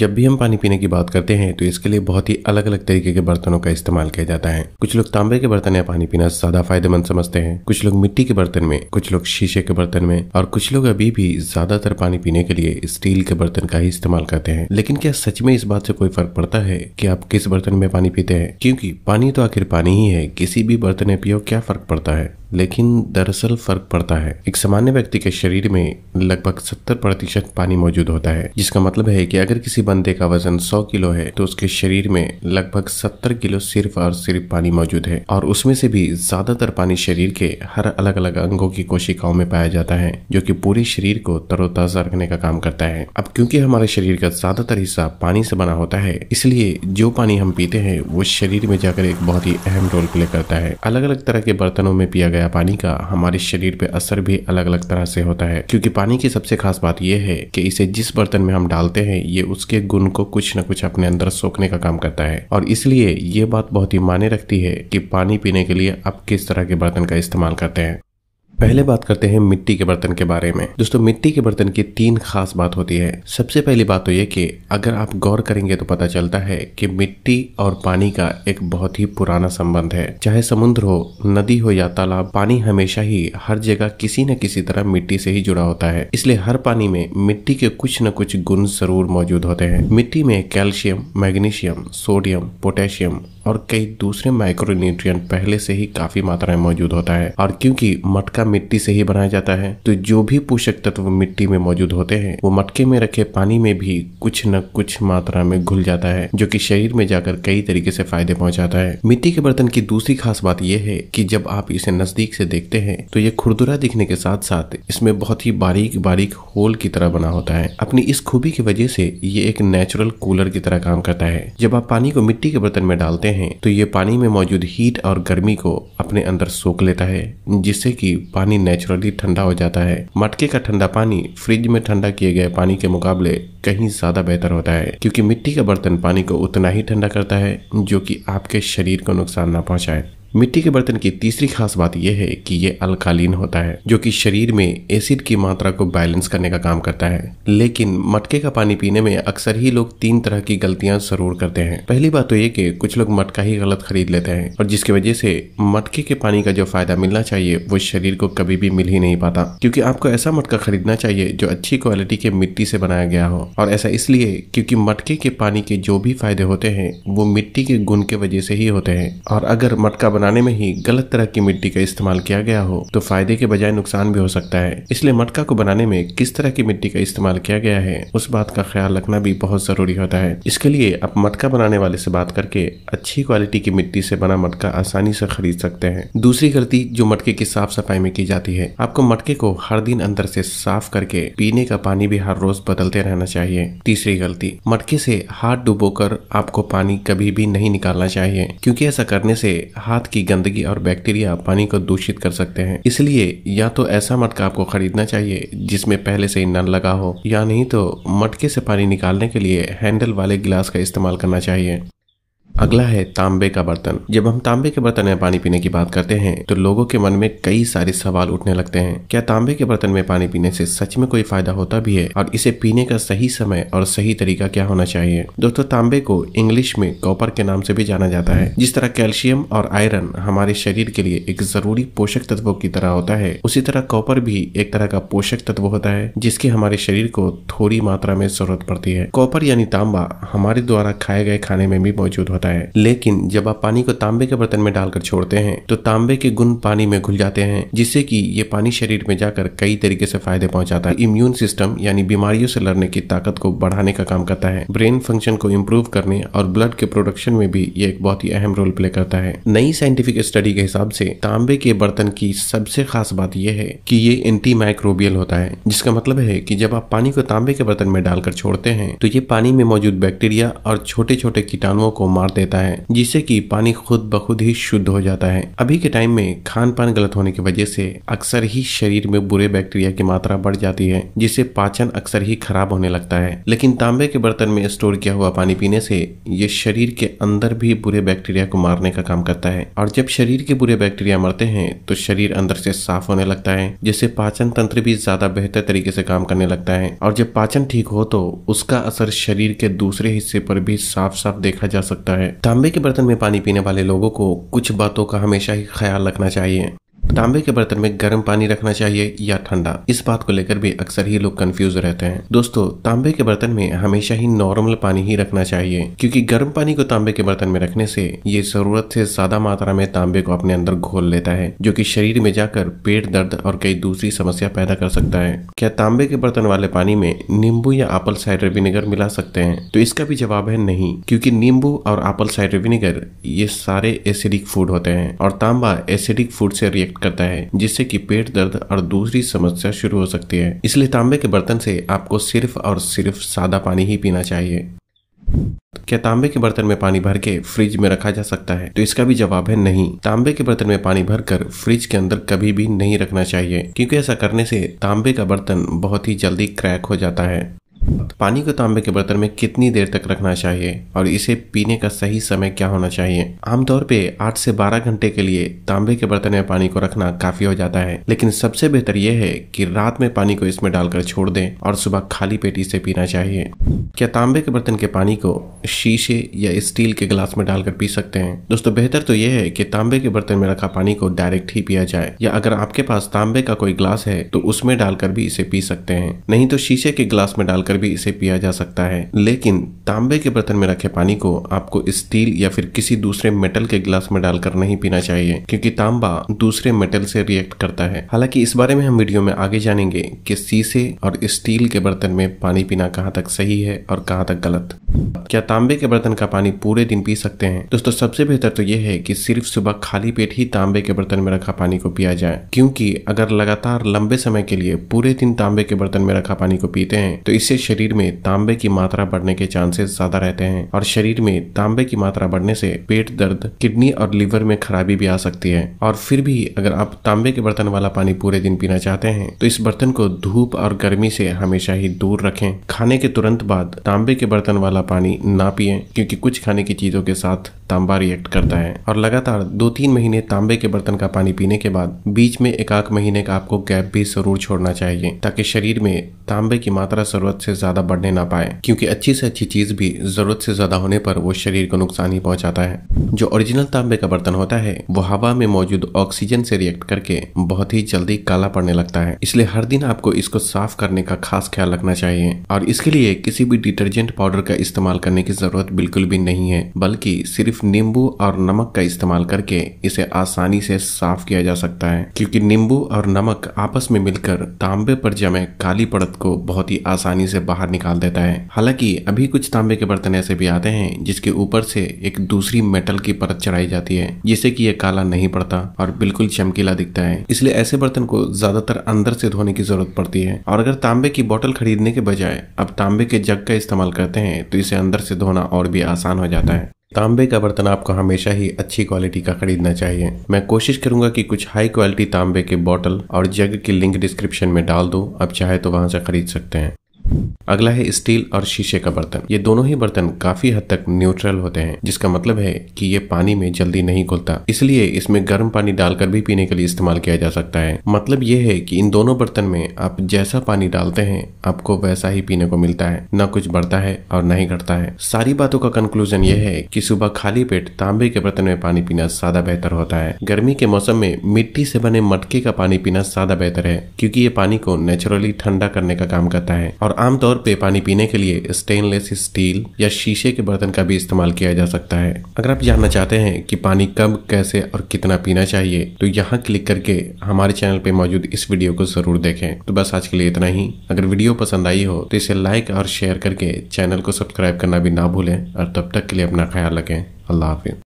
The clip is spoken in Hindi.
जब भी हम पानी पीने की बात करते हैं तो इसके लिए बहुत ही अलग अलग तरीके के बर्तनों का इस्तेमाल किया जाता है कुछ लोग तांबे के बर्तन में पानी पीना ज्यादा फायदेमंद समझते हैं कुछ लोग मिट्टी के बर्तन में कुछ लोग शीशे के बर्तन में और कुछ लोग अभी भी ज्यादातर पानी पीने के लिए स्टील के बर्तन का ही इस्तेमाल करते हैं लेकिन क्या सच में इस बात से कोई फर्क पड़ता है कि आप किस बर्तन में पानी पीते हैं क्यूँकी पानी तो आखिर पानी ही है किसी भी बर्तन में पियो क्या फर्क पड़ता है लेकिन दरअसल फर्क पड़ता है एक सामान्य व्यक्ति के शरीर में लगभग सत्तर प्रतिशत पानी मौजूद होता है जिसका मतलब है कि अगर किसी बंदे का वजन सौ किलो है तो उसके शरीर में लगभग सत्तर किलो सिर्फ और सिर्फ पानी मौजूद है और उसमें से भी ज्यादातर पानी शरीर के हर अलग अलग अंगों की कोशिकाओं में पाया जाता है जो की पूरे शरीर को तरोताजा रखने का काम करता है अब क्योंकि हमारे शरीर का ज्यादातर हिस्सा पानी से बना होता है इसलिए जो पानी हम पीते हैं वो शरीर में जाकर एक बहुत ही अहम रोल प्ले करता है अलग अलग तरह के बर्तनों में पिया गया गया पानी का हमारे शरीर पे असर भी अलग अलग तरह से होता है क्योंकि पानी की सबसे खास बात यह है कि इसे जिस बर्तन में हम डालते हैं ये उसके गुण को कुछ न कुछ अपने अंदर सोखने का काम करता है और इसलिए ये बात बहुत ही माने रखती है कि पानी पीने के लिए आप किस तरह के बर्तन का इस्तेमाल करते हैं पहले बात करते हैं मिट्टी के बर्तन के बारे में दोस्तों मिट्टी के बर्तन की तीन खास बात होती है सबसे पहली बात तो ये कि अगर आप गौर करेंगे तो पता चलता है कि मिट्टी और पानी का एक बहुत ही पुराना संबंध है चाहे समुद्र हो नदी हो या तालाब पानी हमेशा ही हर जगह किसी न किसी तरह मिट्टी से ही जुड़ा होता है इसलिए हर पानी में मिट्टी के कुछ न कुछ गुण जरूर मौजूद होते हैं मिट्टी में कैल्शियम मैग्नीशियम सोडियम पोटेशियम और कई दूसरे माइक्रोन्यूट्रिय पहले से ही काफी मात्रा में मौजूद होता है और क्योंकि मटका मिट्टी से ही बनाया जाता है तो जो भी पोषक तत्व मिट्टी में मौजूद होते हैं वो मटके में रखे पानी में भी कुछ न कुछ मात्रा में घुल जाता है जो कि शरीर में जाकर कई तरीके से फायदे पहुंचाता है मिट्टी के बर्तन की दूसरी खास बात यह है कि जब आप इसे नजदीक से देखते हैं तो ये खुरदुरा दिखने के साथ साथ इसमें बहुत ही बारीक बारीक होल की तरह बना होता है अपनी इस खूबी की वजह से ये एक नेचुरल कूलर की तरह काम करता है जब आप पानी को मिट्टी के बर्तन में डालते हैं हैं तो ये पानी में मौजूद हीट और गर्मी को अपने अंदर सोख लेता है जिससे कि पानी नेचुरली ठंडा हो जाता है मटके का ठंडा पानी फ्रिज में ठंडा किए गए पानी के मुकाबले कहीं ज़्यादा बेहतर होता है क्योंकि मिट्टी का बर्तन पानी को उतना ही ठंडा करता है जो कि आपके शरीर को नुकसान ना पहुंचाए मिट्टी के बर्तन की तीसरी खास बात यह है कि ये अल्कालीन होता है जो कि शरीर में एसिड की मात्रा को बैलेंस करने का काम करता है लेकिन मटके का पानी पीने में अक्सर ही लोग तीन तरह की गलतियां जरूर करते हैं पहली बात तो ये कि कुछ लोग मटका ही गलत खरीद लेते हैं और जिसकी वजह से मटके के पानी का जो फायदा मिलना चाहिए वो शरीर को कभी भी मिल ही नहीं पाता क्योंकि आपको ऐसा मटका खरीदना चाहिए जो अच्छी क्वालिटी के मिट्टी से बनाया गया हो और ऐसा इसलिए क्योंकि मटके के पानी के जो भी फायदे होते हैं वो मिट्टी के गुण के वजह से ही होते हैं और अगर मटका बनाने में ही गलत तरह की मिट्टी का इस्तेमाल किया गया हो तो फायदे के बजाय नुकसान भी हो सकता है इसलिए मटका को बनाने में किस तरह की मिट्टी का इस्तेमाल किया गया है उस बात का ख्याल रखना भी बहुत जरूरी होता है इसके लिए आप मटका बनाने वाले से बात करके अच्छी क्वालिटी की मिट्टी से बना मटका आसानी से खरीद सकते हैं दूसरी गलती जो मटके की साफ सफाई में की जाती है आपको मटके को हर दिन अंदर से साफ करके पीने का पानी भी हर रोज बदलते रहना चाहिए चाहिए तीसरी गलती मटके से हाथ डुबोकर आपको पानी कभी भी नहीं निकालना चाहिए क्योंकि ऐसा करने से हाथ की गंदगी और बैक्टीरिया पानी को दूषित कर सकते हैं इसलिए या तो ऐसा मटका आपको खरीदना चाहिए जिसमें पहले से ही नल लगा हो या नहीं तो मटके से पानी निकालने के लिए हैंडल वाले गिलास का इस्तेमाल करना चाहिए अगला है तांबे का बर्तन जब हम तांबे के बर्तन में पानी पीने की बात करते हैं तो लोगों के मन में कई सारे सवाल उठने लगते हैं क्या तांबे के बर्तन में पानी पीने से सच में कोई फायदा होता भी है और इसे पीने का सही समय और सही तरीका क्या होना चाहिए दोस्तों तांबे को इंग्लिश में कॉपर के नाम से भी जाना जाता है जिस तरह कैल्शियम और आयरन हमारे शरीर के लिए एक जरूरी पोषक तत्वों की तरह होता है उसी तरह कॉपर भी एक तरह का पोषक तत्व होता है जिसकी हमारे शरीर को थोड़ी मात्रा में जरूरत पड़ती है कॉपर यानी तांबा हमारे द्वारा खाए गए खाने में भी मौजूद होता होता है लेकिन जब आप पानी को तांबे के बर्तन में डालकर छोड़ते हैं तो तांबे के गुण पानी में घुल जाते हैं जिससे कि ये पानी शरीर में जाकर कई तरीके से फायदे पहुंचाता है इम्यून सिस्टम यानी बीमारियों से लड़ने की ताकत को बढ़ाने का काम करता है ब्रेन फंक्शन को इम्प्रूव करने और ब्लड के प्रोडक्शन में भी ये एक बहुत ही अहम रोल प्ले करता है नई साइंटिफिक स्टडी के हिसाब से तांबे के बर्तन की सबसे खास बात यह है कि ये एंटी माइक्रोबियल होता है जिसका मतलब है कि जब आप पानी को तांबे के बर्तन में डालकर छोड़ते हैं तो ये पानी में मौजूद बैक्टीरिया और छोटे छोटे कीटाणुओं को मार देता है जिससे कि पानी खुद ब खुद ही शुद्ध हो जाता है अभी के टाइम में खान पान गलत होने की वजह से अक्सर ही शरीर में बुरे बैक्टीरिया की मात्रा बढ़ जाती है जिससे पाचन अक्सर ही खराब होने लगता है लेकिन तांबे के बर्तन में स्टोर किया हुआ पानी पीने से ये शरीर के अंदर भी बुरे बैक्टीरिया को मारने का काम करता है और जब शरीर के बुरे बैक्टीरिया मरते हैं तो शरीर अंदर से साफ होने लगता है जिससे पाचन तंत्र भी ज्यादा बेहतर तरीके से काम करने लगता है और जब पाचन ठीक हो तो उसका असर शरीर के दूसरे हिस्से पर भी साफ साफ देखा जा सकता है है तांबे के बर्तन में पानी पीने वाले लोगों को कुछ बातों का हमेशा ही ख्याल रखना चाहिए तांबे के बर्तन में गर्म पानी रखना चाहिए या ठंडा इस बात को लेकर भी अक्सर ही लोग कंफ्यूज रहते हैं दोस्तों तांबे के बर्तन में हमेशा ही नॉर्मल पानी ही रखना चाहिए क्योंकि गर्म पानी को तांबे के बर्तन में रखने से ये जरूरत से ज्यादा मात्रा में तांबे को अपने अंदर घोल लेता है जो की शरीर में जाकर पेट दर्द और कई दूसरी समस्या पैदा कर सकता है क्या तांबे के बर्तन वाले पानी में नींबू या एप्पल साइडर विनेगर मिला सकते हैं तो इसका भी जवाब है नहीं क्योंकि नींबू और एप्पल साइडर विनेगर ये सारे एसिडिक फूड होते हैं और तांबा एसिडिक फूड से रिएक्ट इफेक्ट करता है जिससे कि पेट दर्द और दूसरी समस्या शुरू हो सकती है इसलिए तांबे के बर्तन से आपको सिर्फ और सिर्फ सादा पानी ही पीना चाहिए क्या तांबे के बर्तन में पानी भर के फ्रिज में रखा जा सकता है तो इसका भी जवाब है नहीं तांबे के बर्तन में पानी भरकर फ्रिज के अंदर कभी भी नहीं रखना चाहिए क्योंकि ऐसा करने से तांबे का बर्तन बहुत ही जल्दी क्रैक हो जाता है पानी को तांबे के बर्तन में कितनी देर तक रखना चाहिए और इसे पीने का सही समय क्या होना चाहिए आमतौर पे 8 से 12 घंटे के लिए तांबे के बर्तन में पानी को रखना काफी हो जाता है लेकिन सबसे बेहतर यह है कि रात में पानी को इसमें डालकर छोड़ दें और सुबह खाली पेट इसे पीना चाहिए क्या तांबे के बर्तन के पानी को शीशे या स्टील के गिलास में डालकर पी सकते हैं दोस्तों बेहतर तो यह है कि तांबे के बर्तन में रखा पानी को डायरेक्ट ही पिया जाए या अगर आपके पास तांबे का कोई गिलास है तो उसमें डालकर भी इसे पी सकते हैं नहीं तो शीशे के गिलास में डालकर बनाकर भी इसे पिया जा सकता है लेकिन तांबे के बर्तन में रखे पानी को आपको स्टील या फिर किसी दूसरे मेटल के ग्लास में डालकर नहीं पीना चाहिए क्योंकि तांबा दूसरे मेटल से रिएक्ट करता है हालांकि इस बारे में हम वीडियो में आगे जानेंगे कि शीशे और स्टील के बर्तन में पानी पीना कहाँ तक सही है और कहाँ तक गलत क्या तांबे के बर्तन का पानी पूरे दिन पी सकते हैं दोस्तों सबसे बेहतर तो यह है कि सिर्फ सुबह खाली पेट ही तांबे के बर्तन में रखा पानी को पिया जाए क्योंकि अगर लगातार लंबे समय के लिए पूरे दिन तांबे के बर्तन में रखा पानी को पीते हैं तो इससे शरीर में तांबे की मात्रा बढ़ने के चांसेस ज्यादा रहते हैं और शरीर में तांबे की मात्रा बढ़ने से पेट दर्द किडनी और लीवर में खराबी भी आ सकती है और फिर भी अगर आप तांबे के बर्तन वाला पानी पूरे दिन पीना चाहते हैं तो इस बर्तन को धूप और गर्मी से हमेशा ही दूर रखें खाने के तुरंत बाद तांबे के बर्तन वाला पानी ना पिए क्योंकि कुछ खाने की चीजों के साथ तांबा रिएक्ट करता है और लगातार दो तीन महीने तांबे के बर्तन का पानी पीने के बाद बीच में एक महीने का आपको गैप भी जरूर छोड़ना चाहिए ताकि शरीर में तांबे की मात्रा जरूरत से से ज़्यादा बढ़ने ना पाए क्योंकि अच्छी से अच्छी चीज़ भी ज़रूरत से ज़्यादा होने पर वो शरीर को नुकसान ही पहुंचाता है जो ओरिजिनल तांबे का बर्तन होता है वो हवा में मौजूद ऑक्सीजन से रिएक्ट करके बहुत ही जल्दी काला पड़ने लगता है इसलिए हर दिन आपको इसको साफ करने का खास ख्याल रखना चाहिए और इसके लिए किसी भी डिटर्जेंट पाउडर का इस्तेमाल करने की ज़रूरत बिल्कुल भी नहीं है बल्कि सिर्फ नींबू और नमक का इस्तेमाल करके इसे आसानी से साफ किया जा सकता है क्योंकि नींबू और नमक आपस में मिलकर तांबे पर जमे काली परत को बहुत ही आसानी से बाहर निकाल देता है हालांकि अभी कुछ तांबे के बर्तन ऐसे भी आते हैं जिसके ऊपर से एक दूसरी मेटल की परत चढ़ाई जाती है जिससे कि यह काला नहीं पड़ता और बिल्कुल चमकीला दिखता है इसलिए ऐसे बर्तन को ज्यादातर अंदर से धोने की जरूरत पड़ती है और अगर तांबे की बोतल खरीदने के बजाय अब तांबे के जग का इस्तेमाल करते हैं तो इसे अंदर से धोना और भी आसान हो जाता है तांबे का बर्तन आपको हमेशा ही अच्छी क्वालिटी का खरीदना चाहिए मैं कोशिश करूंगा कि कुछ हाई क्वालिटी तांबे के बॉटल और जग की लिंक डिस्क्रिप्शन में डाल दूं आप चाहे तो वहां से खरीद सकते हैं अगला है स्टील और शीशे का बर्तन ये दोनों ही बर्तन काफी हद तक न्यूट्रल होते हैं जिसका मतलब है कि ये पानी में जल्दी नहीं घुलता इसलिए इसमें गर्म पानी डालकर भी पीने के लिए इस्तेमाल किया जा सकता है मतलब ये है कि इन दोनों बर्तन में आप जैसा पानी डालते हैं आपको वैसा ही पीने को मिलता है न कुछ बढ़ता है और न ही घटता है सारी बातों का कंक्लूजन ये है की सुबह खाली पेट तांबे के बर्तन में पानी पीना ज्यादा बेहतर होता है गर्मी के मौसम में मिट्टी से बने मटके का पानी पीना ज्यादा बेहतर है क्यूँकी ये पानी को नेचुरली ठंडा करने का काम करता है और आमतौर पे पानी पीने के लिए स्टेनलेस स्टील या शीशे के बर्तन का भी इस्तेमाल किया जा सकता है अगर आप जानना चाहते हैं कि पानी कब कैसे और कितना पीना चाहिए तो यहाँ क्लिक करके हमारे चैनल पे मौजूद इस वीडियो को जरूर देखें तो बस आज के लिए इतना ही अगर वीडियो पसंद आई हो तो इसे लाइक और शेयर करके चैनल को सब्सक्राइब करना भी ना भूलें और तब तक के लिए अपना ख्याल रखें अल्लाह हाफिज